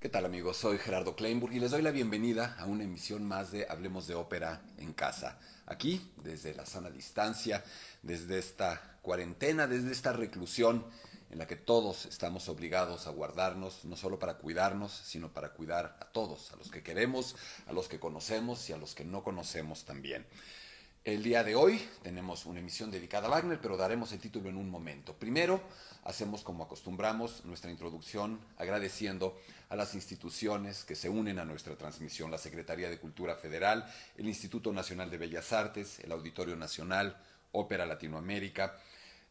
¿Qué tal amigos? Soy Gerardo Kleinburg y les doy la bienvenida a una emisión más de Hablemos de Ópera en casa. Aquí, desde la sana distancia, desde esta cuarentena, desde esta reclusión en la que todos estamos obligados a guardarnos, no solo para cuidarnos, sino para cuidar a todos, a los que queremos, a los que conocemos y a los que no conocemos también. El día de hoy tenemos una emisión dedicada a Wagner, pero daremos el título en un momento. Primero, hacemos como acostumbramos nuestra introducción agradeciendo a las instituciones que se unen a nuestra transmisión, la Secretaría de Cultura Federal, el Instituto Nacional de Bellas Artes, el Auditorio Nacional, Ópera Latinoamérica,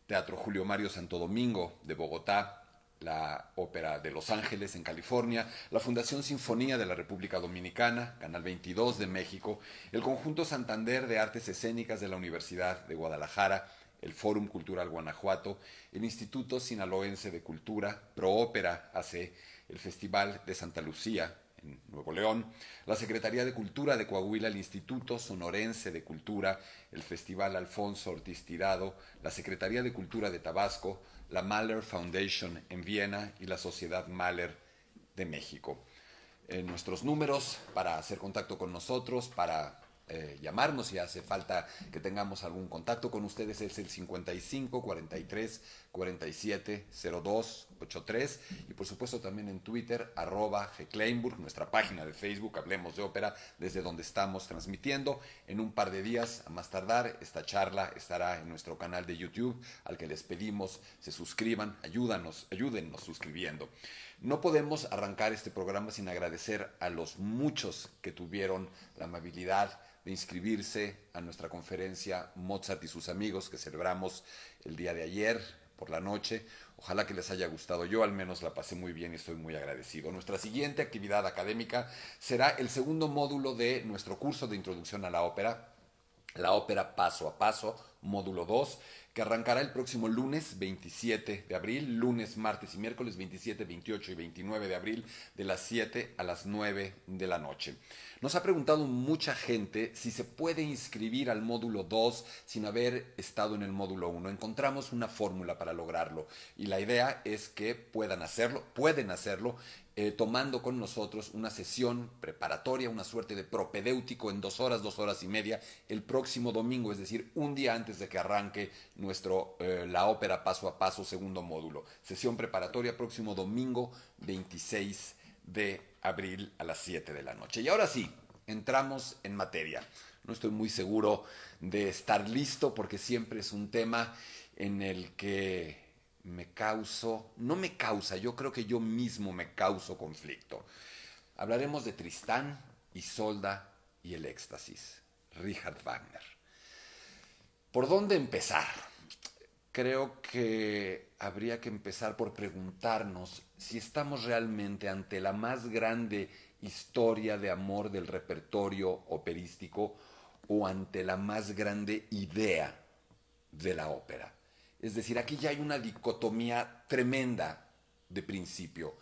Teatro Julio Mario Santo Domingo de Bogotá, la Ópera de Los Ángeles en California, la Fundación Sinfonía de la República Dominicana, Canal 22 de México, el Conjunto Santander de Artes Escénicas de la Universidad de Guadalajara, el Fórum Cultural Guanajuato, el Instituto Sinaloense de Cultura, Proópera hace el Festival de Santa Lucía, en Nuevo León, la Secretaría de Cultura de Coahuila, el Instituto Sonorense de Cultura, el Festival Alfonso Ortiz Tirado, la Secretaría de Cultura de Tabasco, la Mahler Foundation en Viena y la Sociedad Mahler de México. En eh, nuestros números para hacer contacto con nosotros, para eh, llamarnos si hace falta que tengamos algún contacto con ustedes es el 55 43 47 02 83 y por supuesto también en Twitter arroba nuestra página de Facebook Hablemos de Ópera desde donde estamos transmitiendo en un par de días a más tardar esta charla estará en nuestro canal de YouTube al que les pedimos se suscriban ayúdanos ayúdennos suscribiendo no podemos arrancar este programa sin agradecer a los muchos que tuvieron la amabilidad de inscribirse a nuestra conferencia Mozart y sus amigos que celebramos el día de ayer por la noche. Ojalá que les haya gustado. Yo al menos la pasé muy bien y estoy muy agradecido. Nuestra siguiente actividad académica será el segundo módulo de nuestro curso de introducción a la ópera, la ópera paso a paso, módulo 2 que arrancará el próximo lunes 27 de abril, lunes, martes y miércoles 27, 28 y 29 de abril de las 7 a las 9 de la noche. Nos ha preguntado mucha gente si se puede inscribir al módulo 2 sin haber estado en el módulo 1. Encontramos una fórmula para lograrlo y la idea es que puedan hacerlo, pueden hacerlo eh, tomando con nosotros una sesión preparatoria, una suerte de propedéutico en dos horas, dos horas y media, el próximo domingo, es decir, un día antes de que arranque nuestro, eh, la ópera paso a paso, segundo módulo. Sesión preparatoria próximo domingo 26 de abril a las 7 de la noche. Y ahora sí, entramos en materia. No estoy muy seguro de estar listo porque siempre es un tema en el que me causo, no me causa, yo creo que yo mismo me causo conflicto. Hablaremos de Tristán, y Solda y el éxtasis, Richard Wagner. ¿Por dónde empezar? Creo que habría que empezar por preguntarnos si estamos realmente ante la más grande historia de amor del repertorio operístico o ante la más grande idea de la ópera. Es decir, aquí ya hay una dicotomía tremenda de principio.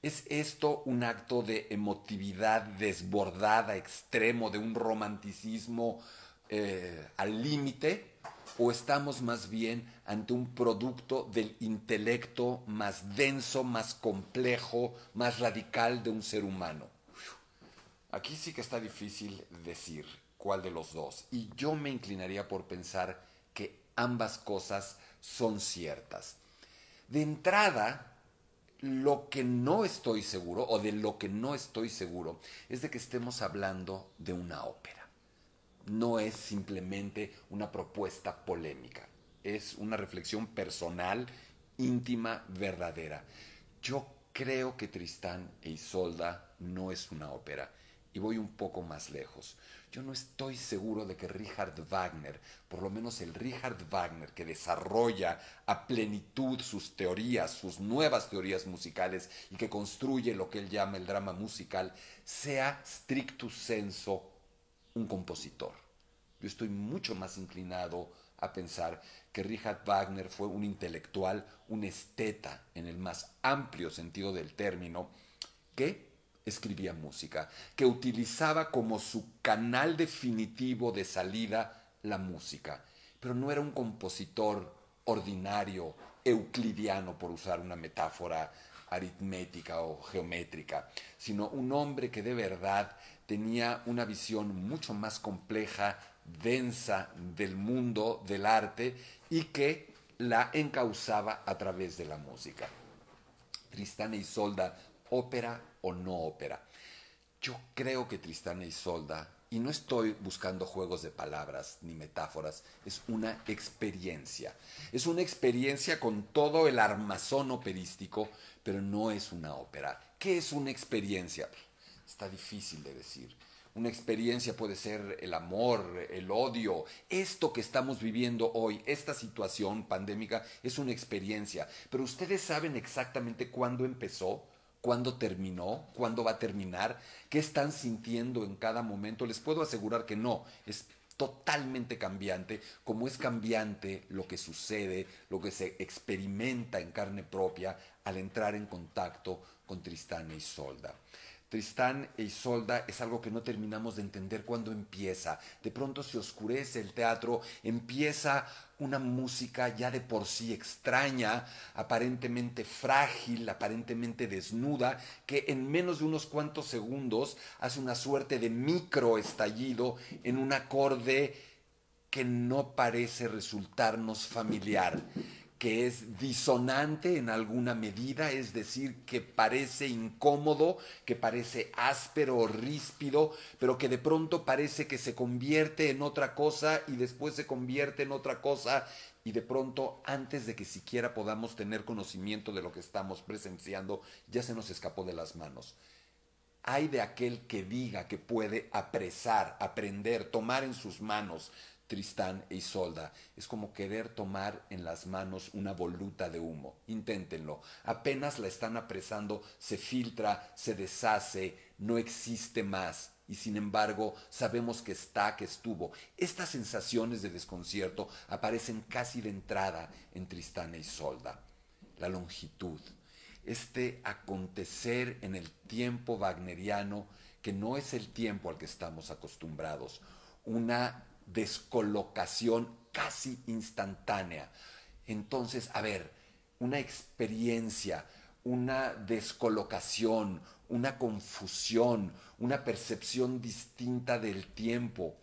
¿Es esto un acto de emotividad desbordada, extremo, de un romanticismo eh, al límite? ¿O estamos más bien ante un producto del intelecto más denso, más complejo, más radical de un ser humano? Aquí sí que está difícil decir cuál de los dos. Y yo me inclinaría por pensar que ambas cosas son ciertas. De entrada, lo que no estoy seguro, o de lo que no estoy seguro, es de que estemos hablando de una ópera. No es simplemente una propuesta polémica, es una reflexión personal, íntima, verdadera. Yo creo que Tristán e Isolda no es una ópera, y voy un poco más lejos. Yo no estoy seguro de que Richard Wagner, por lo menos el Richard Wagner que desarrolla a plenitud sus teorías, sus nuevas teorías musicales y que construye lo que él llama el drama musical, sea stricto senso un compositor. Yo estoy mucho más inclinado a pensar que Richard Wagner fue un intelectual, un esteta en el más amplio sentido del término, que escribía música, que utilizaba como su canal definitivo de salida la música, pero no era un compositor ordinario, euclidiano, por usar una metáfora aritmética o geométrica, sino un hombre que de verdad tenía una visión mucho más compleja, densa del mundo, del arte, y que la encauzaba a través de la música. Tristana Isolda ópera o no ópera. Yo creo que Tristana y Solda, y no estoy buscando juegos de palabras ni metáforas, es una experiencia. Es una experiencia con todo el armazón operístico, pero no es una ópera. ¿Qué es una experiencia? Está difícil de decir. Una experiencia puede ser el amor, el odio. Esto que estamos viviendo hoy, esta situación pandémica, es una experiencia. Pero ustedes saben exactamente cuándo empezó cuándo terminó, cuándo va a terminar, qué están sintiendo en cada momento. Les puedo asegurar que no, es totalmente cambiante, como es cambiante lo que sucede, lo que se experimenta en carne propia al entrar en contacto con Tristán y Solda. Tristán e Isolda es algo que no terminamos de entender cuando empieza. De pronto se oscurece el teatro, empieza una música ya de por sí extraña, aparentemente frágil, aparentemente desnuda, que en menos de unos cuantos segundos hace una suerte de micro estallido en un acorde que no parece resultarnos familiar que es disonante en alguna medida, es decir, que parece incómodo, que parece áspero o ríspido, pero que de pronto parece que se convierte en otra cosa y después se convierte en otra cosa y de pronto antes de que siquiera podamos tener conocimiento de lo que estamos presenciando, ya se nos escapó de las manos. Hay de aquel que diga que puede apresar, aprender, tomar en sus manos, Tristán e Isolda. Es como querer tomar en las manos una voluta de humo. Inténtenlo. Apenas la están apresando, se filtra, se deshace, no existe más. Y sin embargo, sabemos que está, que estuvo. Estas sensaciones de desconcierto aparecen casi de entrada en Tristán e Isolda. La longitud, este acontecer en el tiempo wagneriano, que no es el tiempo al que estamos acostumbrados. Una descolocación casi instantánea. Entonces, a ver, una experiencia, una descolocación, una confusión, una percepción distinta del tiempo,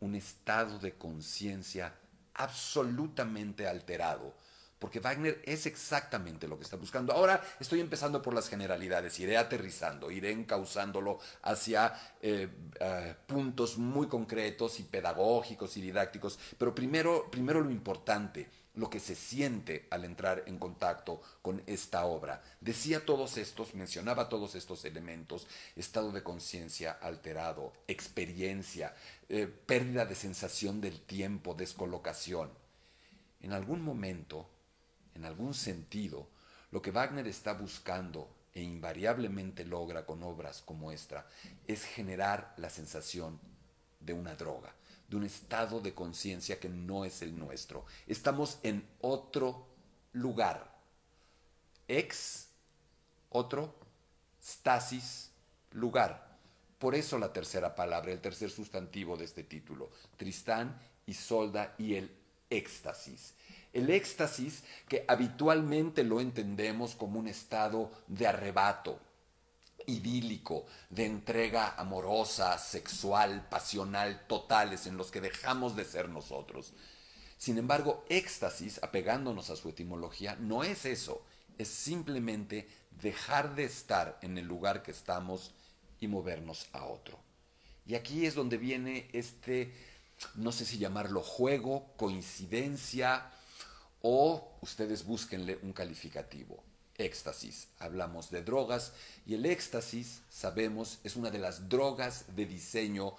un estado de conciencia absolutamente alterado porque Wagner es exactamente lo que está buscando. Ahora estoy empezando por las generalidades, iré aterrizando, iré encauzándolo hacia eh, eh, puntos muy concretos y pedagógicos y didácticos, pero primero, primero lo importante, lo que se siente al entrar en contacto con esta obra. Decía todos estos, mencionaba todos estos elementos, estado de conciencia alterado, experiencia, eh, pérdida de sensación del tiempo, descolocación. En algún momento en algún sentido, lo que Wagner está buscando e invariablemente logra con obras como esta es generar la sensación de una droga, de un estado de conciencia que no es el nuestro. Estamos en otro lugar. Ex, otro, stasis, lugar. Por eso la tercera palabra, el tercer sustantivo de este título, Tristán, y solda y el éxtasis. El éxtasis que habitualmente lo entendemos como un estado de arrebato, idílico, de entrega amorosa, sexual, pasional, totales, en los que dejamos de ser nosotros. Sin embargo, éxtasis, apegándonos a su etimología, no es eso, es simplemente dejar de estar en el lugar que estamos y movernos a otro. Y aquí es donde viene este, no sé si llamarlo juego, coincidencia, o ustedes búsquenle un calificativo, éxtasis. Hablamos de drogas y el éxtasis, sabemos, es una de las drogas de diseño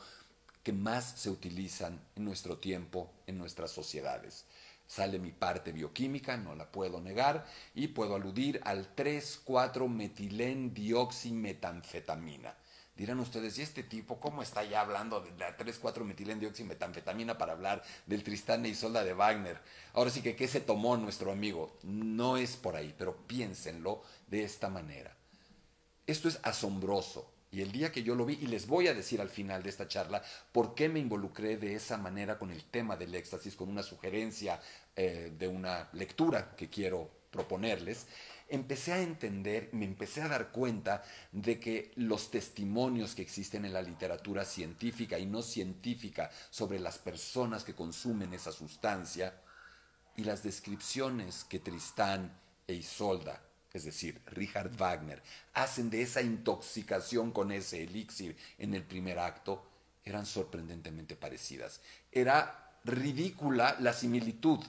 que más se utilizan en nuestro tiempo, en nuestras sociedades. Sale mi parte bioquímica, no la puedo negar, y puedo aludir al 34 metilendioximetanfetamina Dirán ustedes, ¿y este tipo cómo está ya hablando de la 34 metilendioximetanfetamina para hablar del Tristán e Isolda de Wagner? Ahora sí que, ¿qué se tomó nuestro amigo? No es por ahí, pero piénsenlo de esta manera. Esto es asombroso. Y el día que yo lo vi, y les voy a decir al final de esta charla por qué me involucré de esa manera con el tema del éxtasis, con una sugerencia eh, de una lectura que quiero proponerles, empecé a entender, me empecé a dar cuenta de que los testimonios que existen en la literatura científica y no científica sobre las personas que consumen esa sustancia y las descripciones que Tristán e Isolda, es decir, Richard Wagner, hacen de esa intoxicación con ese elixir en el primer acto, eran sorprendentemente parecidas. Era ridícula la similitud.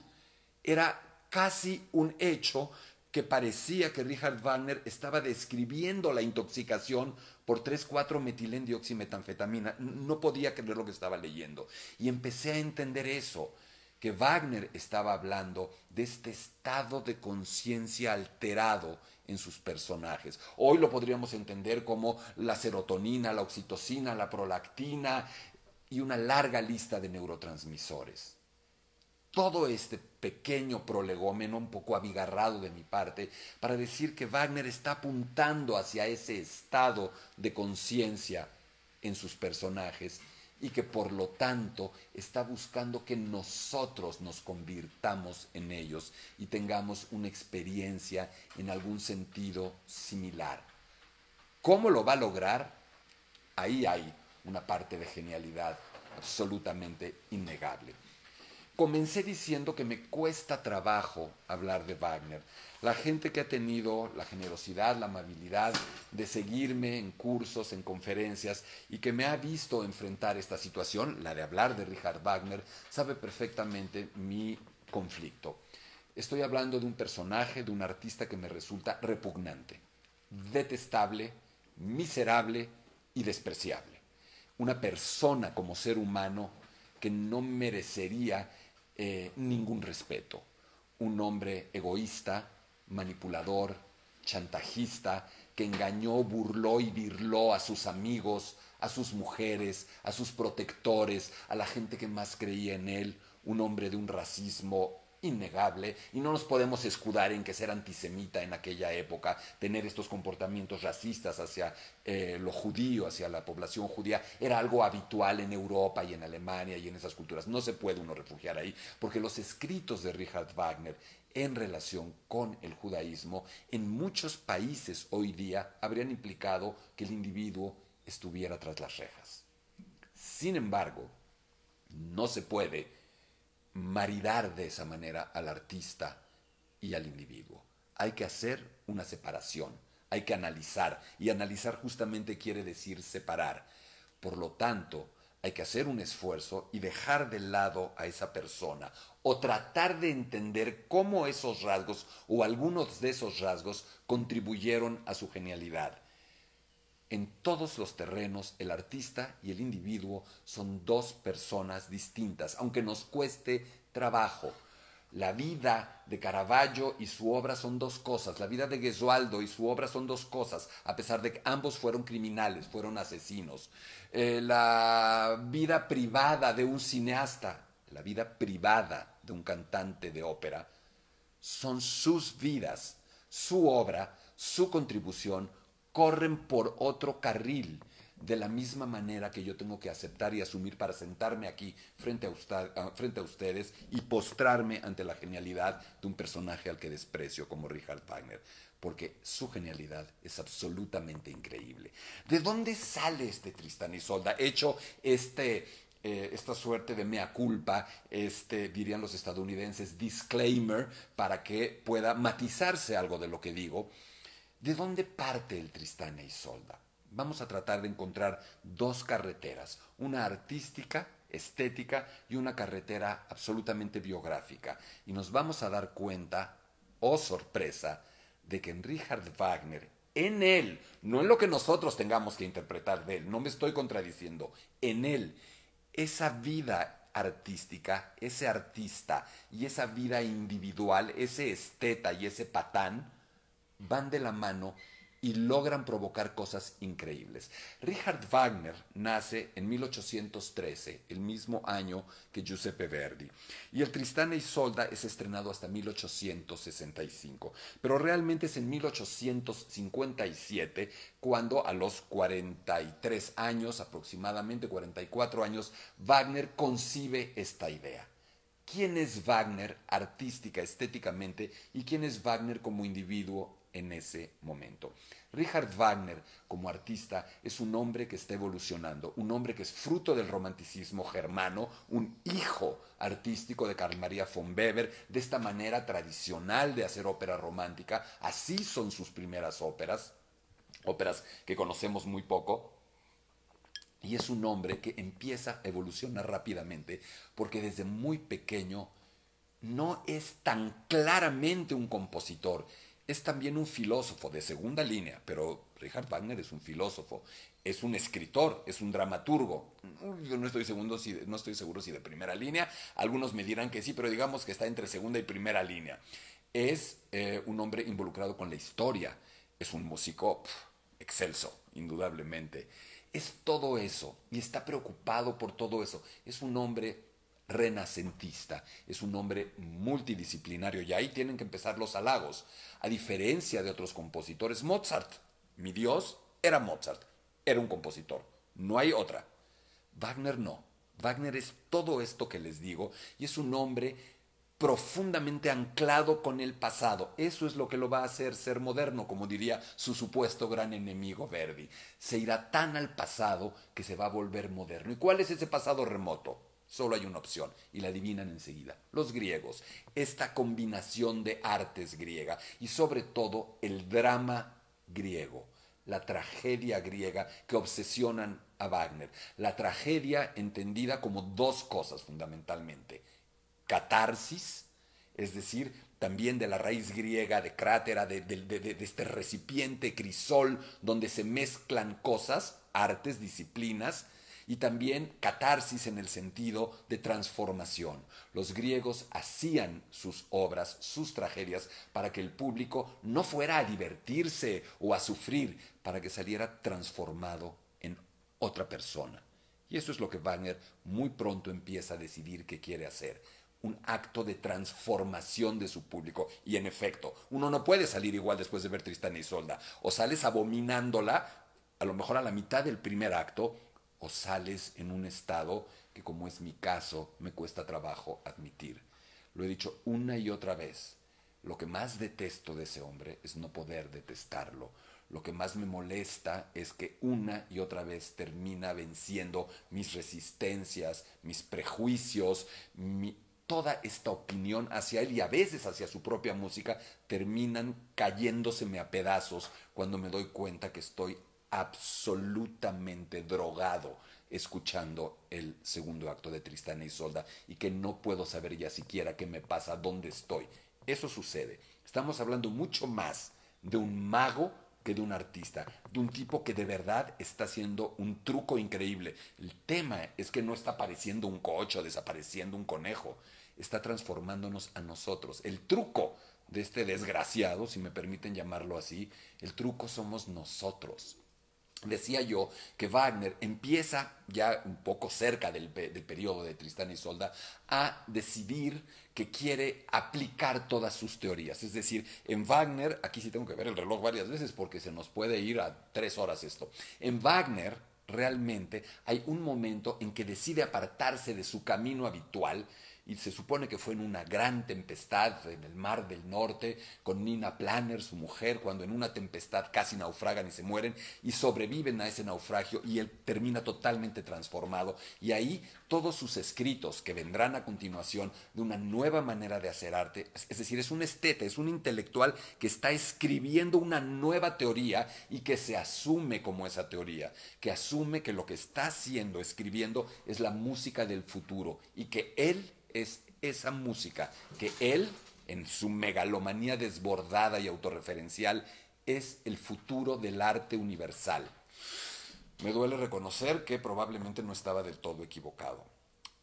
Era casi un hecho que parecía que Richard Wagner estaba describiendo la intoxicación por 3,4 metilendioximetanfetamina. No podía creer lo que estaba leyendo. Y empecé a entender eso, que Wagner estaba hablando de este estado de conciencia alterado en sus personajes. Hoy lo podríamos entender como la serotonina, la oxitocina, la prolactina y una larga lista de neurotransmisores todo este pequeño prolegómeno un poco abigarrado de mi parte para decir que Wagner está apuntando hacia ese estado de conciencia en sus personajes y que por lo tanto está buscando que nosotros nos convirtamos en ellos y tengamos una experiencia en algún sentido similar. ¿Cómo lo va a lograr? Ahí hay una parte de genialidad absolutamente innegable. Comencé diciendo que me cuesta trabajo hablar de Wagner. La gente que ha tenido la generosidad, la amabilidad de seguirme en cursos, en conferencias y que me ha visto enfrentar esta situación, la de hablar de Richard Wagner, sabe perfectamente mi conflicto. Estoy hablando de un personaje, de un artista que me resulta repugnante, detestable, miserable y despreciable. Una persona como ser humano que no merecería eh, ningún respeto. Un hombre egoísta, manipulador, chantajista, que engañó, burló y virló a sus amigos, a sus mujeres, a sus protectores, a la gente que más creía en él, un hombre de un racismo innegable y no nos podemos escudar en que ser antisemita en aquella época, tener estos comportamientos racistas hacia eh, lo judío, hacia la población judía, era algo habitual en Europa y en Alemania y en esas culturas. No se puede uno refugiar ahí porque los escritos de Richard Wagner en relación con el judaísmo en muchos países hoy día habrían implicado que el individuo estuviera tras las rejas. Sin embargo, no se puede maridar de esa manera al artista y al individuo. Hay que hacer una separación, hay que analizar, y analizar justamente quiere decir separar. Por lo tanto, hay que hacer un esfuerzo y dejar de lado a esa persona o tratar de entender cómo esos rasgos o algunos de esos rasgos contribuyeron a su genialidad. En todos los terrenos, el artista y el individuo son dos personas distintas, aunque nos cueste trabajo. La vida de Caravaggio y su obra son dos cosas, la vida de Gesualdo y su obra son dos cosas, a pesar de que ambos fueron criminales, fueron asesinos. Eh, la vida privada de un cineasta, la vida privada de un cantante de ópera, son sus vidas, su obra, su contribución corren por otro carril. De la misma manera que yo tengo que aceptar y asumir para sentarme aquí frente a, frente a ustedes y postrarme ante la genialidad de un personaje al que desprecio como Richard Wagner, porque su genialidad es absolutamente increíble. ¿De dónde sale este Tristan y Solda? Hecho este, eh, esta suerte de mea culpa, este, dirían los estadounidenses, disclaimer, para que pueda matizarse algo de lo que digo. ¿De dónde parte el Tristán e Isolda? Vamos a tratar de encontrar dos carreteras, una artística, estética y una carretera absolutamente biográfica. Y nos vamos a dar cuenta, oh sorpresa, de que en Richard Wagner, en él, no en lo que nosotros tengamos que interpretar de él, no me estoy contradiciendo, en él, esa vida artística, ese artista y esa vida individual, ese esteta y ese patán, van de la mano y logran provocar cosas increíbles. Richard Wagner nace en 1813, el mismo año que Giuseppe Verdi, y el Tristán e Isolda es estrenado hasta 1865, pero realmente es en 1857 cuando a los 43 años, aproximadamente 44 años, Wagner concibe esta idea quién es Wagner artística, estéticamente, y quién es Wagner como individuo en ese momento. Richard Wagner, como artista, es un hombre que está evolucionando, un hombre que es fruto del romanticismo germano, un hijo artístico de Carl Maria von Weber, de esta manera tradicional de hacer ópera romántica. Así son sus primeras óperas, óperas que conocemos muy poco, y es un hombre que empieza a evolucionar rápidamente porque desde muy pequeño no es tan claramente un compositor es también un filósofo de segunda línea, pero Richard Wagner es un filósofo, es un escritor, es un dramaturgo. Yo no estoy, seguro si, no estoy seguro si de primera línea, algunos me dirán que sí, pero digamos que está entre segunda y primera línea. Es eh, un hombre involucrado con la historia, es un músico excelso, indudablemente. Es todo eso y está preocupado por todo eso. Es un hombre renacentista. Es un hombre multidisciplinario y ahí tienen que empezar los halagos. A diferencia de otros compositores, Mozart, mi Dios, era Mozart, era un compositor, no hay otra. Wagner no. Wagner es todo esto que les digo y es un hombre profundamente anclado con el pasado. Eso es lo que lo va a hacer ser moderno, como diría su supuesto gran enemigo Verdi. Se irá tan al pasado que se va a volver moderno. ¿Y cuál es ese pasado remoto? Solo hay una opción y la adivinan enseguida. Los griegos, esta combinación de artes griega y sobre todo el drama griego, la tragedia griega que obsesionan a Wagner. La tragedia entendida como dos cosas fundamentalmente. Catarsis, es decir, también de la raíz griega, de crátera, de, de, este recipiente crisol donde se mezclan cosas, artes, disciplinas, y también catarsis en el sentido de transformación. Los griegos hacían sus obras, sus tragedias, para que el público no fuera a divertirse o a sufrir, para que saliera transformado en otra persona. Y eso es lo que Wagner muy pronto empieza a decidir que quiere hacer un acto de transformación de su público. Y en efecto, uno no puede salir igual después de ver Tristán y Solda. O sales abominándola, a lo mejor a la mitad del primer acto, o sales en un estado que como es mi caso me cuesta trabajo admitir. Lo he dicho una y otra vez. Lo que más detesto de ese hombre es no poder detestarlo. Lo que más me molesta es que una y otra vez termina venciendo mis resistencias, mis prejuicios, mi, toda esta opinión hacia él y a veces hacia su propia música terminan cayéndoseme a pedazos cuando me doy cuenta que estoy absolutamente drogado escuchando el segundo acto de Tristana y Solda y que no puedo saber ya siquiera qué me pasa, dónde estoy. Eso sucede. Estamos hablando mucho más de un mago que de un artista, de un tipo que de verdad está haciendo un truco increíble. El tema es que no está apareciendo un cocho, desapareciendo un conejo, está transformándonos a nosotros. El truco de este desgraciado, si me permiten llamarlo así, el truco somos nosotros decía yo que Wagner empieza ya un poco cerca del, periodo de Tristán y Solda a decidir que quiere aplicar todas sus teorías. Es decir, en Wagner, aquí sí tengo que ver el reloj varias veces porque se nos puede ir a tres horas esto, en Wagner realmente hay un momento en que decide apartarse de su camino habitual y se supone que fue en una gran tempestad en el Mar del Norte, con Nina Planner, su mujer, cuando en una tempestad casi naufragan y se mueren, y sobreviven a ese naufragio y él termina totalmente transformado. Y ahí todos sus escritos que vendrán a continuación de una nueva manera de hacer arte, es decir, es un esteta, es un intelectual que está escribiendo una nueva teoría y que se asume como esa teoría, que asume que lo que está haciendo, escribiendo, es la música del futuro y que él es esa música que él, en su megalomanía desbordada y autorreferencial, es el futuro del arte universal. Me duele reconocer que probablemente no estaba del todo equivocado.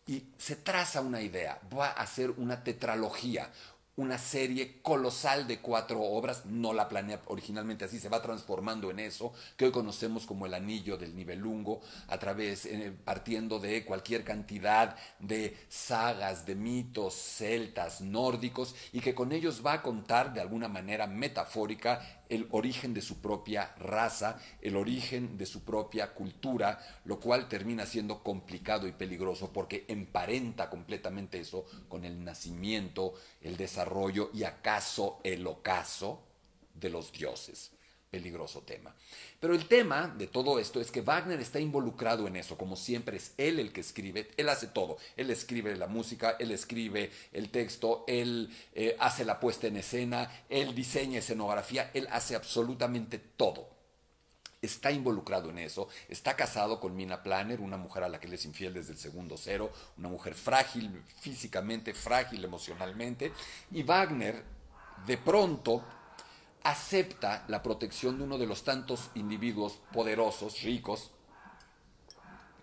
Y se traza una idea, va a ser una tetralogía, una serie colosal de cuatro obras, no la planea originalmente así, se va transformando en eso, que hoy conocemos como el anillo del nivelungo, a través, eh, partiendo de cualquier cantidad de sagas, de mitos celtas, nórdicos, y que con ellos va a contar de alguna manera metafórica el origen de su propia raza, el origen de su propia cultura, lo cual termina siendo complicado y peligroso porque emparenta completamente eso con el nacimiento, el desarrollo, y acaso el ocaso de los dioses. Peligroso tema. Pero el tema de todo esto es que Wagner está involucrado en eso, como siempre es él el que escribe, él hace todo, él escribe la música, él escribe el texto, él eh, hace la puesta en escena, él diseña escenografía, él hace absolutamente todo está involucrado en eso, está casado con Mina Planner, una mujer a la que él es infiel desde el segundo cero, una mujer frágil físicamente, frágil emocionalmente, y Wagner de pronto acepta la protección de uno de los tantos individuos poderosos, ricos,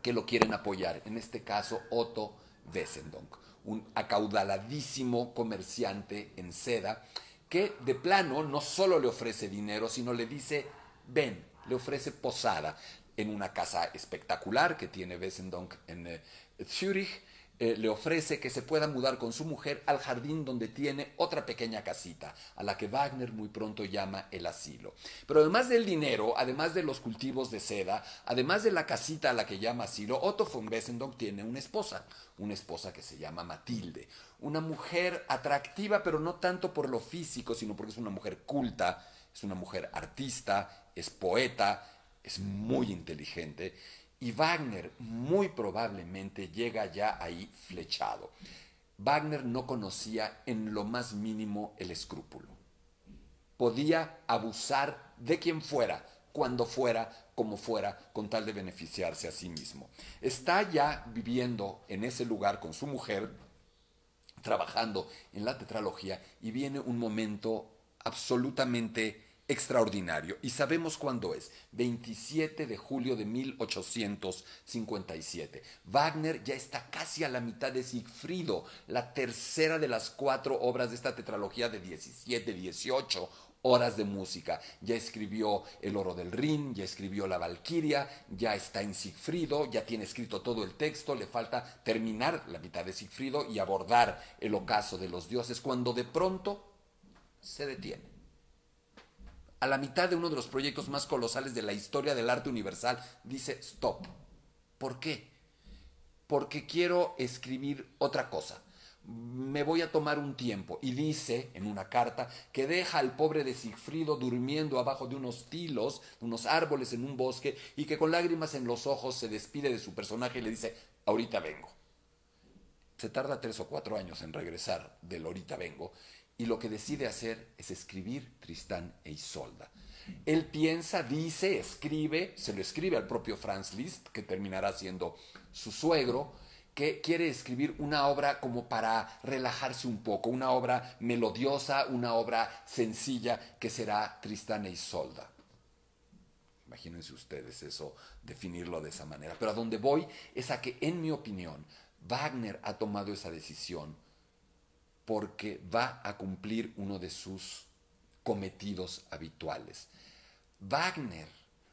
que lo quieren apoyar, en este caso Otto Wessendonck, un acaudaladísimo comerciante en seda que de plano no solo le ofrece dinero, sino le dice, ven, le ofrece posada en una casa espectacular que tiene Wessendonck en eh, Zurich. Eh, le ofrece que se pueda mudar con su mujer al jardín donde tiene otra pequeña casita, a la que Wagner muy pronto llama el asilo. Pero además del dinero, además de los cultivos de seda, además de la casita a la que llama asilo, Otto von Bessendonck tiene una esposa, una esposa que se llama Matilde, una mujer atractiva, pero no tanto por lo físico, sino porque es una mujer culta, es una mujer artista, es poeta, es muy inteligente y Wagner muy probablemente llega ya ahí flechado. Wagner no conocía en lo más mínimo el escrúpulo. Podía abusar de quien fuera, cuando fuera, como fuera, con tal de beneficiarse a sí mismo. Está ya viviendo en ese lugar con su mujer, trabajando en la tetralogía, y viene un momento absolutamente extraordinario. Y sabemos cuándo es, 27 de julio de 1857. Wagner ya está casi a la mitad de Siegfried, la tercera de las cuatro obras de esta tetralogía de 17, 18 horas de música. Ya escribió El oro del Rin, ya escribió La Valquiria, ya está en Siegfried, ya tiene escrito todo el texto, le falta terminar la mitad de Siegfried y abordar el ocaso de los dioses, cuando de pronto se detiene. A la mitad de uno de los proyectos más colosales de la historia del arte universal, dice stop. ¿Por qué? Porque quiero escribir otra cosa. Me voy a tomar un tiempo. Y dice en una carta que deja al pobre de Sigfrido durmiendo abajo de unos tilos, de unos árboles en un bosque, y que con lágrimas en los ojos se despide de su personaje y le dice, ahorita vengo se tarda tres o cuatro años en regresar del ahorita vengo y lo que decide hacer es escribir Tristán e Isolda. Él piensa, dice, escribe, se lo escribe al propio Franz Liszt, que terminará siendo su suegro, que quiere escribir una obra como para relajarse un poco, una obra melodiosa, una obra sencilla, que será Tristán e Isolda. Imagínense ustedes eso, definirlo de esa manera. Pero a donde voy es a que, en mi opinión, Wagner ha tomado esa decisión porque va a cumplir uno de sus cometidos habituales. Wagner,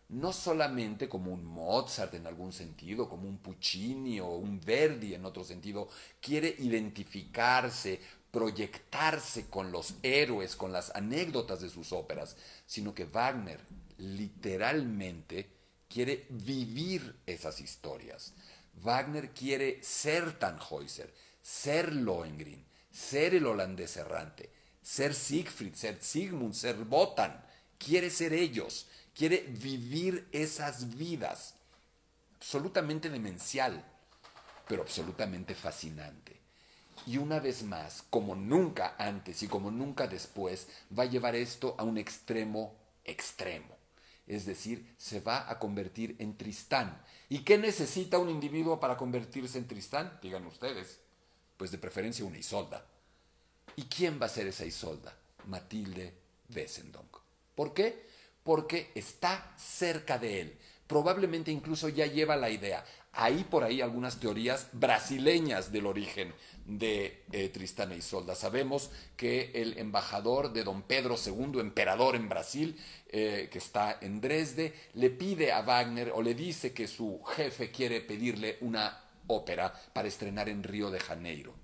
no solamente como un Mozart en algún sentido, como un Puccini o un Verdi en otro sentido, quiere identificarse, proyectarse con los héroes, con las anécdotas de sus óperas, sino que Wagner literalmente quiere vivir esas historias. Wagner quiere ser Tannhäuser, ser Lohengrin, ser el holandés errante, ser Siegfried, ser Sigmund, ser Botan. Quiere ser ellos, quiere vivir esas vidas. Absolutamente demencial, pero absolutamente fascinante. Y una vez más, como nunca antes y como nunca después, va a llevar esto a un extremo extremo. Es decir, se va a convertir en Tristán. ¿Y qué necesita un individuo para convertirse en Tristán? Digan ustedes. Pues de preferencia una Isolda. ¿Y quién va a ser esa Isolda? Matilde Wessendonck. ¿Por qué? Porque está cerca de él. Probablemente incluso ya lleva la idea. ahí por ahí algunas teorías brasileñas del origen de Tristana eh, Tristán e Isolda. Sabemos que el embajador de don Pedro II, emperador en Brasil, eh, que está en Dresde, le pide a Wagner o le dice que su jefe quiere pedirle una ópera para estrenar en Río de Janeiro.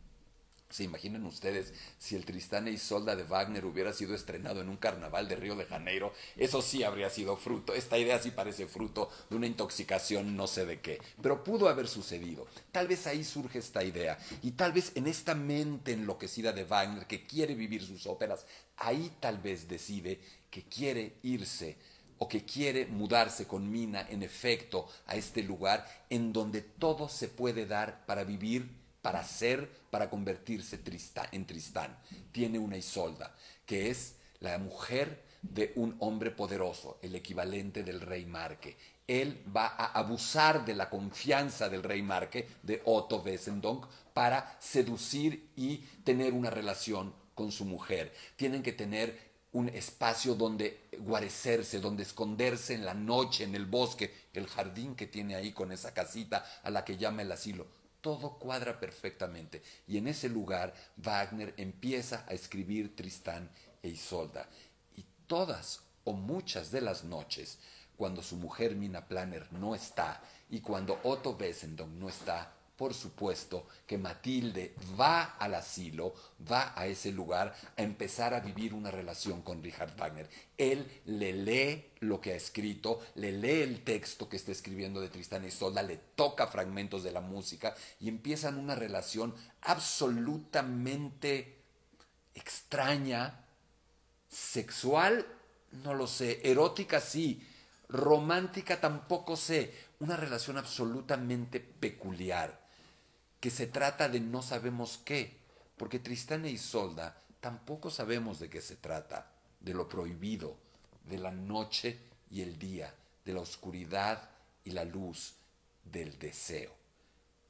¿Se imaginan ustedes si el Tristán e Isolda de Wagner hubiera sido estrenado en un carnaval de Río de Janeiro? Eso sí habría sido fruto, esta idea sí parece fruto de una intoxicación no sé de qué, pero pudo haber sucedido. Tal vez ahí surge esta idea y tal vez en esta mente enloquecida de Wagner que quiere vivir sus óperas, ahí tal vez decide que quiere irse o que quiere mudarse con Mina, en efecto, a este lugar en donde todo se puede dar para vivir, para ser, para convertirse en Tristán. Tiene una Isolda, que es la mujer de un hombre poderoso, el equivalente del rey Marque. Él va a abusar de la confianza del rey Marque, de Otto Wessendonck, para seducir y tener una relación con su mujer. Tienen que tener un espacio donde guarecerse, donde esconderse en la noche, en el bosque, el jardín que tiene ahí con esa casita a la que llama el asilo. Todo cuadra perfectamente. Y en ese lugar Wagner empieza a escribir Tristán e Isolda. Y todas o muchas de las noches, cuando su mujer Mina Planner no está y cuando Otto Bessendon no está por supuesto que Matilde va al asilo, va a ese lugar a empezar a vivir una relación con Richard Wagner. Él le lee lo que ha escrito, le lee el texto que está escribiendo de Tristán y Soda, le toca fragmentos de la música y empiezan una relación absolutamente extraña, sexual, no lo sé, erótica sí, romántica tampoco sé, una relación absolutamente peculiar que se trata de no sabemos qué, porque Tristán e Isolda tampoco sabemos de qué se trata, de lo prohibido, de la noche y el día, de la oscuridad y la luz, del deseo.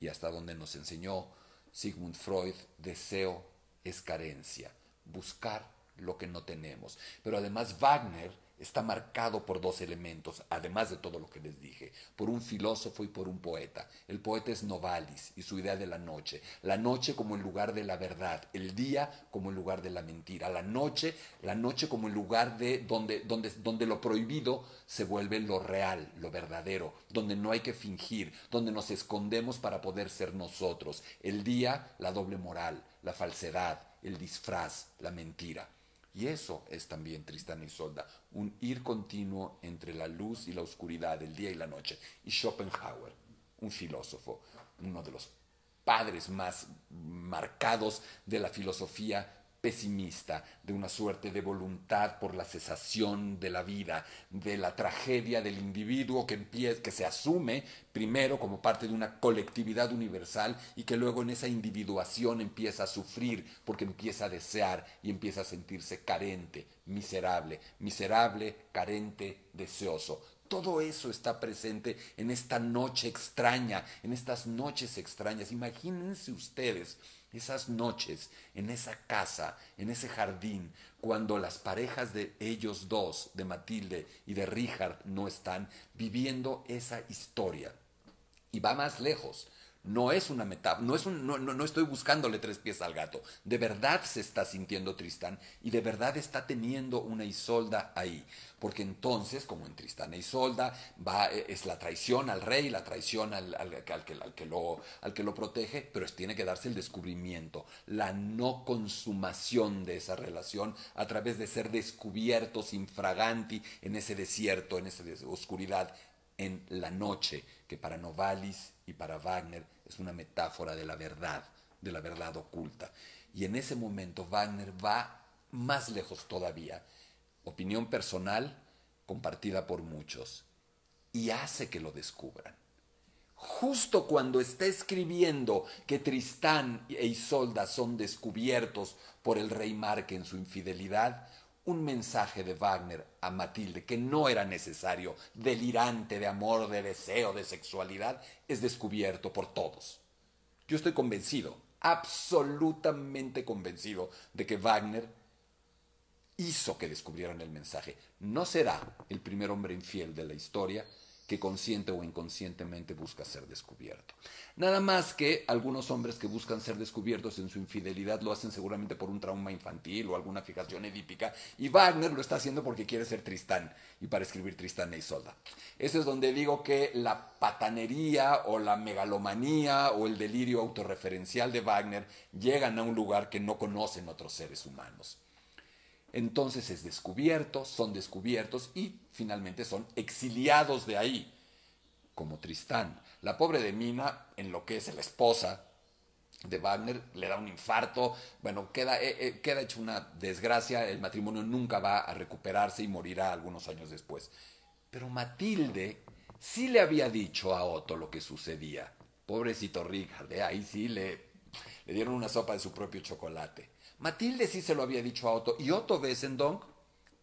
Y hasta donde nos enseñó Sigmund Freud, deseo es carencia, buscar lo que no tenemos. Pero además Wagner está marcado por dos elementos, además de todo lo que les dije, por un filósofo y por un poeta. El poeta es Novalis y su idea de la noche, la noche como el lugar de la verdad, el día como el lugar de la mentira, la noche, la noche como el lugar de donde, donde, donde lo prohibido se vuelve lo real, lo verdadero, donde no hay que fingir, donde nos escondemos para poder ser nosotros, el día la doble moral, la falsedad, el disfraz, la mentira. Y eso es también Tristán y Solda, un ir continuo entre la luz y la oscuridad, el día y la noche. Y Schopenhauer, un filósofo, uno de los padres más marcados de la filosofía pesimista, de una suerte de voluntad por la cesación de la vida, de la tragedia del individuo que, que se asume primero como parte de una colectividad universal y que luego en esa individuación empieza a sufrir porque empieza a desear y empieza a sentirse carente, miserable, miserable, carente, deseoso. Todo eso está presente en esta noche extraña, en estas noches extrañas. Imagínense ustedes esas noches, en esa casa, en ese jardín, cuando las parejas de ellos dos, de Matilde y de Richard, no están viviendo esa historia. Y va más lejos. No es una meta, no, es no, estoy buscándole tres pies al gato. De verdad se está sintiendo Tristán y de verdad está teniendo una Isolda ahí. Porque entonces, como en Tristán e Isolda, va, e, es la traición al rey, la traición al, que, lo, al que lo protege, pero tiene que darse el descubrimiento, la no consumación de esa relación a través de ser descubiertos infraganti en ese desierto, en esa oscuridad, en la noche que para Novalis y para Wagner es una metáfora de la verdad, de la verdad oculta. Y en ese momento Wagner va más lejos todavía, opinión personal compartida por muchos, y hace que lo descubran. Justo cuando está escribiendo que Tristán e Isolda son descubiertos por el rey Marque en su infidelidad, un mensaje de Wagner a Matilde que no era necesario, delirante de amor, de deseo, de sexualidad, es descubierto por todos. Yo estoy convencido, absolutamente convencido, de que Wagner hizo que descubrieran el mensaje. No será el primer hombre infiel de la historia, consciente o inconscientemente busca ser descubierto. Nada más que algunos hombres que buscan ser descubiertos en su infidelidad lo hacen seguramente por un trauma infantil o alguna fijación edípica y Wagner lo está haciendo porque quiere ser Tristán y para escribir Tristán e Isolda. Eso es donde digo que la patanería o la megalomanía o el delirio autorreferencial de Wagner llegan a un lugar que no conocen otros seres humanos entonces es descubierto, son descubiertos y finalmente son exiliados de ahí, como Tristán. La pobre de Mina en lo que es la esposa de Wagner le da un infarto, bueno, queda, eh, eh, queda hecho una desgracia, el matrimonio nunca va a recuperarse y morirá algunos años después. Pero Matilde sí le había dicho a Otto lo que sucedía. Pobrecito Richard, de eh, ahí sí le le dieron una sopa de su propio chocolate. Matilde sí se lo había dicho a Otto y Otto Bessendonck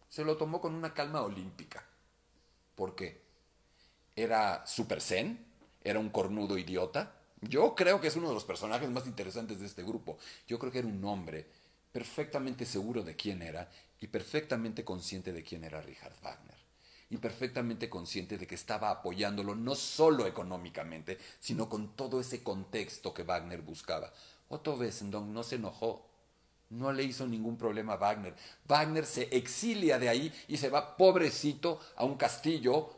se lo tomó con una calma olímpica. ¿Por qué? ¿Era super zen? ¿Era un cornudo idiota? Yo creo que es uno de los personajes más interesantes de este grupo. Yo creo que era un hombre perfectamente seguro de quién era y perfectamente consciente de quién era Richard Wagner. Y perfectamente consciente de que estaba apoyándolo no solo económicamente, sino con todo ese contexto que Wagner buscaba. Otto Wessendon no se enojó, no le hizo ningún problema a Wagner. Wagner se exilia de ahí y se va pobrecito a un castillo,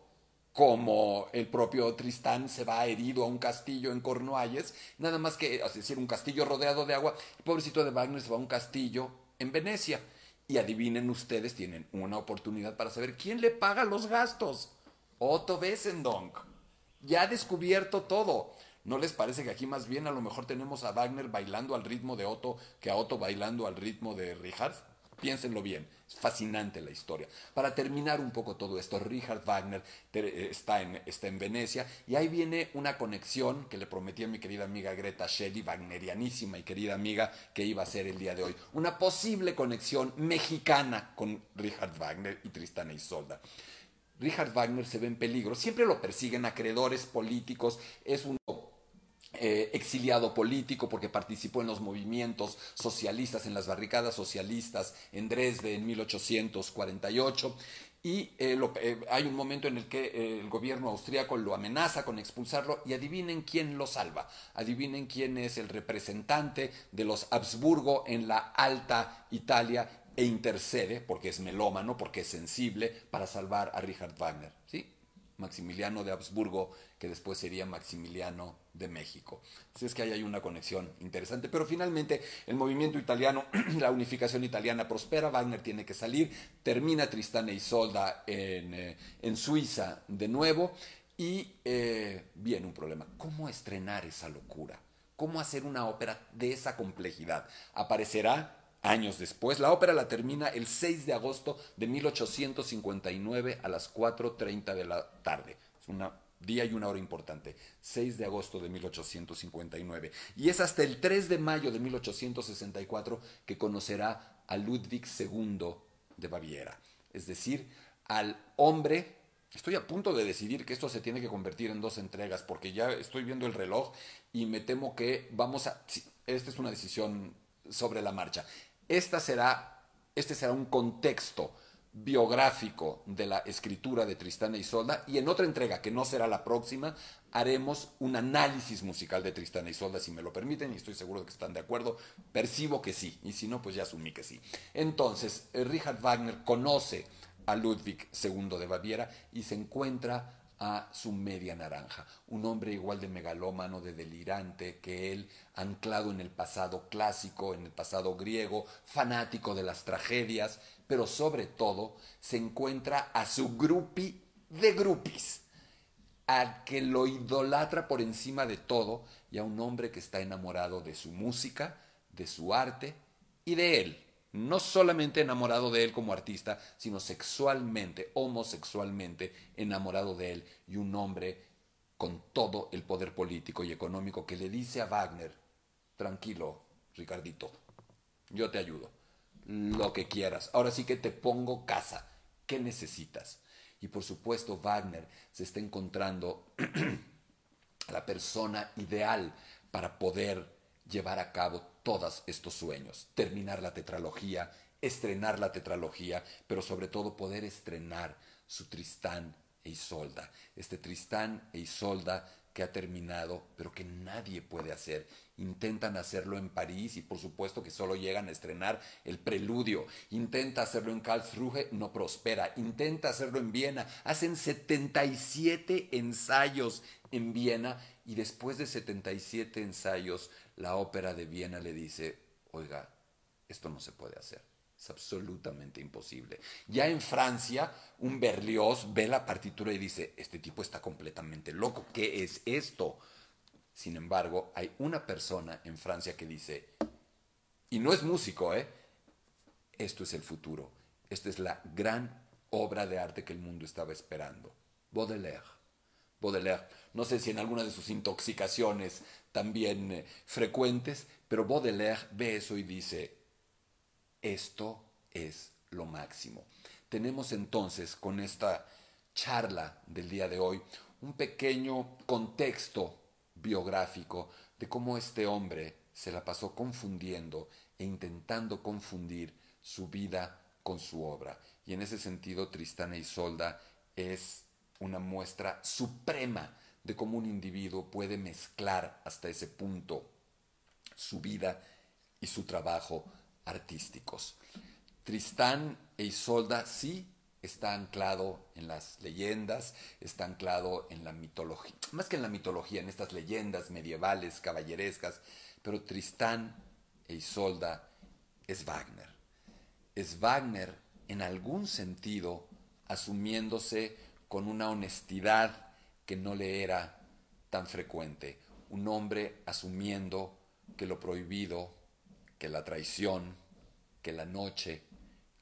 como el propio Tristán se va herido a un castillo en Cornualles, nada más que, es decir, un castillo rodeado de agua. El pobrecito de Wagner se va a un castillo en Venecia. Y adivinen ustedes, tienen una oportunidad para saber quién le paga los gastos. Otto Wessendonck Ya ha descubierto todo. ¿No les parece que aquí más bien a lo mejor tenemos a Wagner bailando al ritmo de Otto que a Otto bailando al ritmo de Richard? Piénsenlo bien, es fascinante la historia. Para terminar un poco todo esto, Richard Wagner eh, está en, está en Venecia y ahí viene una conexión que le prometí a mi querida amiga Greta Shelley, wagnerianísima y querida amiga, que iba a ser el día de hoy. Una posible conexión mexicana con Richard Wagner y Tristana y Isolda. Richard Wagner se ve en peligro, siempre lo persiguen acreedores políticos, es un eh, exiliado político porque participó en los movimientos socialistas, en las barricadas socialistas en Dresde en 1848. Y eh, eh, hay un momento en el que el gobierno austriaco lo amenaza con expulsarlo y adivinen quién lo salva, adivinen quién es el representante de los Habsburgo en la Alta Italia e intercede, porque es melómano, porque es sensible, para salvar a Richard Wagner. ¿sí? Maximiliano de Habsburgo que después sería Maximiliano de México. Así es que ahí hay una conexión interesante. Pero finalmente el movimiento italiano, la unificación italiana prospera, Wagner tiene que salir, termina Tristán y e Isolda eh, en, Suiza de nuevo y eh, viene un problema. ¿Cómo estrenar esa locura? ¿Cómo hacer una ópera de esa complejidad? Aparecerá años después. La ópera la termina el 6 de agosto de 1859 a las 4.30 de la tarde. Es una día y una hora importante, 6 de agosto de 1859. Y es hasta el 3 de mayo de 1864 que conocerá a Ludwig II de Baviera, es decir, al hombre Estoy a punto de decidir que esto se tiene que convertir en dos entregas porque ya estoy viendo el reloj y me temo que vamos a... Sí, esta es una decisión sobre la marcha. Esta será, este será un contexto biográfico de la escritura de Tristana y Isolda y en otra entrega, que no será la próxima, haremos un análisis musical de Tristana y Isolda, si me lo permiten, y estoy seguro de que están de acuerdo, percibo que sí, y si no, pues ya asumí que sí. Entonces, eh, Richard Wagner conoce a Ludwig II de Baviera y se encuentra a su media naranja, un hombre igual de megalómano, de delirante que él, anclado en el pasado clásico, en el pasado griego, fanático de las tragedias, pero sobre todo se encuentra a su grupi de grupis, al que lo idolatra por encima de todo y a un hombre que está enamorado de su música, de su arte y de él. No solamente enamorado de él como artista, sino sexualmente, homosexualmente enamorado de él y un hombre con todo el poder político y económico que le dice a Wagner, tranquilo, Ricardito, yo te ayudo lo que quieras. Ahora sí que te pongo casa. ¿Qué necesitas? Y por supuesto, Wagner se está encontrando la persona ideal para poder llevar a cabo todos estos sueños, terminar la tetralogía, estrenar la tetralogía, pero sobre todo poder estrenar su Tristán e Isolda. Este Tristán e Isolda que ha terminado, pero que nadie puede hacer. Intentan hacerlo en París y por supuesto que solo llegan a estrenar el preludio. Intenta hacerlo en Karlsruhe, no prospera. Intenta hacerlo en Viena. Hacen 77 ensayos en Viena y después de 77 ensayos, la ópera de Viena le dice, oiga, esto no se puede hacer es absolutamente imposible. Ya en Francia, un Berlioz ve la partitura y dice, este tipo está completamente loco, ¿qué es esto? Sin embargo, hay una persona en Francia que dice, y no es músico, ¿eh? Esto es el futuro. Esta es la gran obra de arte que el mundo estaba esperando. Baudelaire. Baudelaire, no sé si en alguna de sus intoxicaciones también eh, frecuentes, pero Baudelaire ve eso y dice, esto es lo máximo. Tenemos entonces con esta charla del día de hoy un pequeño contexto biográfico de cómo este hombre se la pasó confundiendo e intentando confundir su vida con su obra. Y en ese sentido, Tristana Isolda es una muestra suprema de cómo un individuo puede mezclar hasta ese punto su vida y su trabajo artísticos. Tristán e Isolda sí está anclado en las leyendas, está anclado en la mitología, más que en la mitología, en estas leyendas medievales, caballerescas, pero Tristán e Isolda es Wagner. Es Wagner en algún sentido asumiéndose con una honestidad que no le era tan frecuente, un hombre asumiendo que lo prohibido que la traición, que la noche,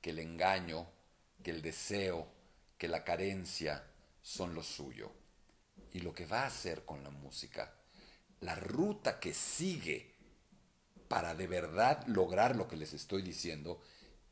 que el engaño, que el deseo, que la carencia son lo suyo. Y lo que va a hacer con la música, la ruta que sigue para de verdad lograr lo que les estoy diciendo,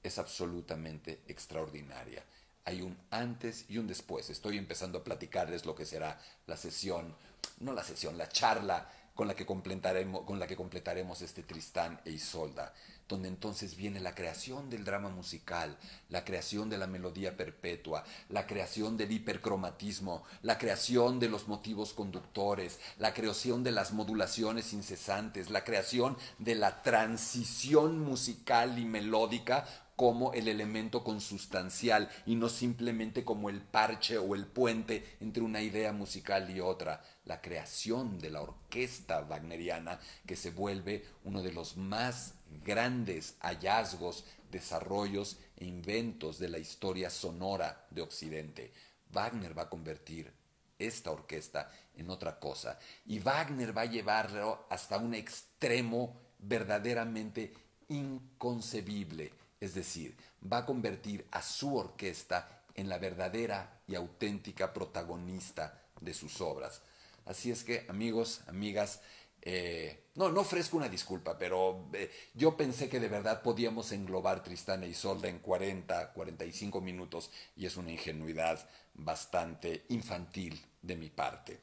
es absolutamente extraordinaria. Hay un antes y un después. Estoy empezando a platicarles lo que será la sesión, no la sesión, la charla con la que completaremos, este Tristán e Isolda, donde entonces viene la creación del drama musical, la creación de la melodía perpetua, la creación del hipercromatismo, la creación de los motivos conductores, la creación de las modulaciones incesantes, la creación de la transición musical y melódica como el elemento consustancial y no simplemente como el parche o el puente entre una idea musical y otra. La creación de la orquesta wagneriana que se vuelve uno de los más grandes hallazgos, desarrollos e inventos de la historia sonora de Occidente. Wagner va a convertir esta orquesta en otra cosa. Y Wagner va a llevarlo hasta un extremo verdaderamente inconcebible es decir, va a convertir a su orquesta en la verdadera y auténtica protagonista de sus obras. Así es que, amigos, amigas, eh, no, no ofrezco una disculpa, pero eh, yo pensé que de verdad podíamos englobar Tristana y e Isolda en 40, 45 minutos y es una ingenuidad bastante infantil de mi parte.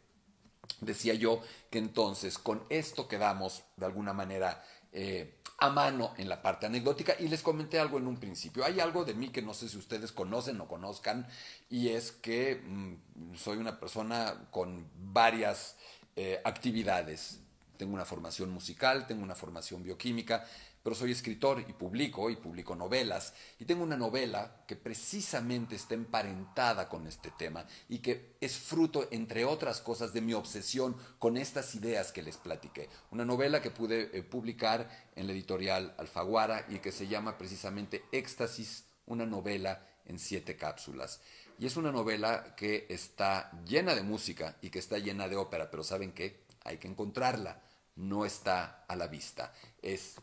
Decía yo que entonces con esto quedamos de alguna manera eh, a mano en la parte anecdótica y les comenté algo en un principio. Hay algo de mí que no sé si ustedes conocen o conozcan y es que mm, soy una persona con varias eh, actividades. Tengo una formación musical, tengo una formación bioquímica, pero soy escritor y publico, y publico novelas, y tengo una novela que precisamente está emparentada con este tema y que es fruto, entre otras cosas, de mi obsesión con estas ideas que les platiqué. Una novela que pude eh, publicar en la editorial Alfaguara y que se llama precisamente Éxtasis, una novela en siete cápsulas. Y es una novela que está llena de música y que está llena de ópera, pero ¿saben qué? Hay que encontrarla. No está a la vista. Es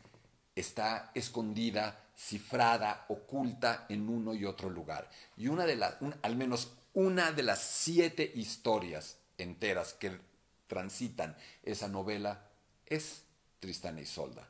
está escondida, cifrada, oculta en uno y otro lugar. Y una de las, al menos una de las siete historias enteras que transitan esa novela es Tristán e Isolda.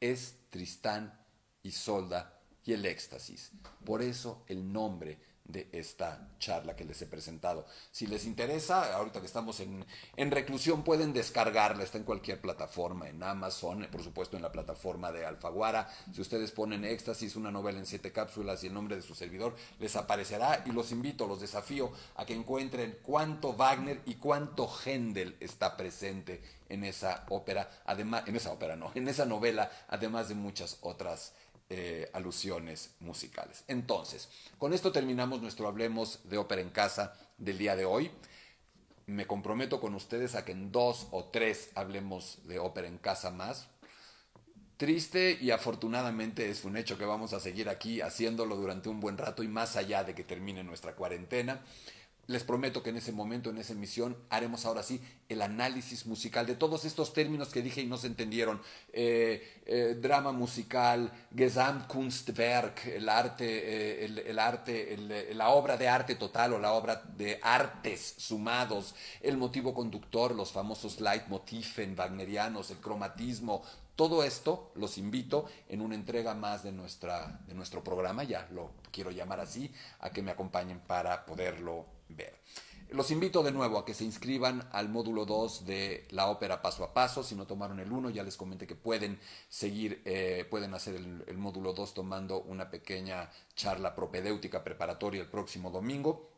Es Tristán, Isolda y el éxtasis. Por eso el nombre de esta charla que les he presentado. Si les interesa, ahorita que estamos en, reclusión, pueden descargarla, está en cualquier plataforma, en Amazon, por supuesto en la plataforma de Alfaguara. Si ustedes ponen Éxtasis, una novela en siete cápsulas y el nombre de su servidor, les aparecerá y los invito, los desafío a que encuentren cuánto Wagner y cuánto Händel está presente en esa ópera, además, en esa ópera no, en esa novela, además de muchas otras. Eh, alusiones musicales. Entonces, con esto terminamos nuestro Hablemos de Ópera en Casa del día de hoy. Me comprometo con ustedes a que en dos o tres hablemos de ópera en casa más. Triste y afortunadamente es un hecho que vamos a seguir aquí haciéndolo durante un buen rato y más allá de que termine nuestra cuarentena. Les prometo que en ese momento, en esa emisión, haremos ahora sí el análisis musical de todos estos términos que dije y no se entendieron. Eh, eh, drama musical, Gesamtkunstwerk, el arte, eh, el, arte la obra de arte total o la obra de artes sumados, el motivo conductor, los famosos leitmotiven wagnerianos, el cromatismo, todo esto los invito en una entrega más de, nuestra, de nuestro programa, ya lo quiero llamar así, a que me acompañen para poderlo los invito de nuevo a que se inscriban al módulo 2 de la ópera paso a paso. Si no tomaron el 1, ya les comenté que pueden seguir, eh, pueden hacer el, módulo 2 tomando una pequeña charla propedéutica preparatoria el próximo domingo.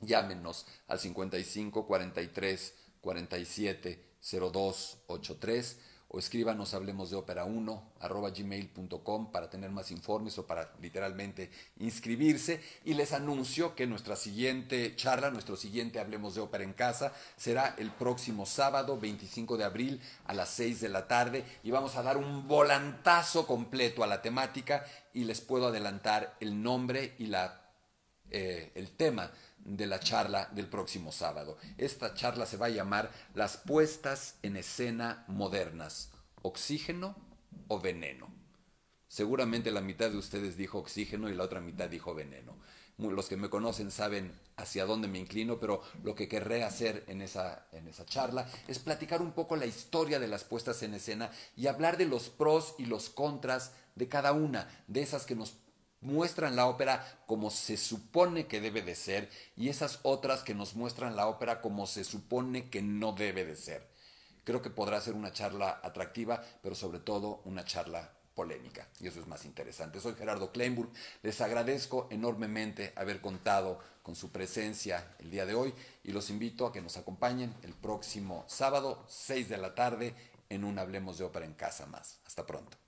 Llámenos al 55 43 47 02 83 o escríbanos hablemos de ópera 1 arroba gmail.com para tener más informes o para literalmente inscribirse y les anuncio que nuestra siguiente charla, nuestro siguiente hablemos de ópera en casa será el próximo sábado 25 de abril a las 6 de la tarde y vamos a dar un volantazo completo a la temática y les puedo adelantar el nombre y la, eh, el tema de la charla del próximo sábado. Esta charla se va a llamar Las puestas en escena modernas, oxígeno o veneno. Seguramente la mitad de ustedes dijo oxígeno y la otra mitad dijo veneno. Los que me conocen saben hacia dónde me inclino, pero lo que querré hacer en esa, en esa charla es platicar un poco la historia de las puestas en escena y hablar de los pros y los contras de cada una, de esas que nos muestran la ópera como se supone que debe de ser y esas otras que nos muestran la ópera como se supone que no debe de ser. Creo que podrá ser una charla atractiva, pero sobre todo una charla polémica. Y eso es más interesante. Soy Gerardo Kleinburg. Les agradezco enormemente haber contado con su presencia el día de hoy y los invito a que nos acompañen el próximo sábado, 6 de la tarde, en un Hablemos de Ópera en Casa Más. Hasta pronto.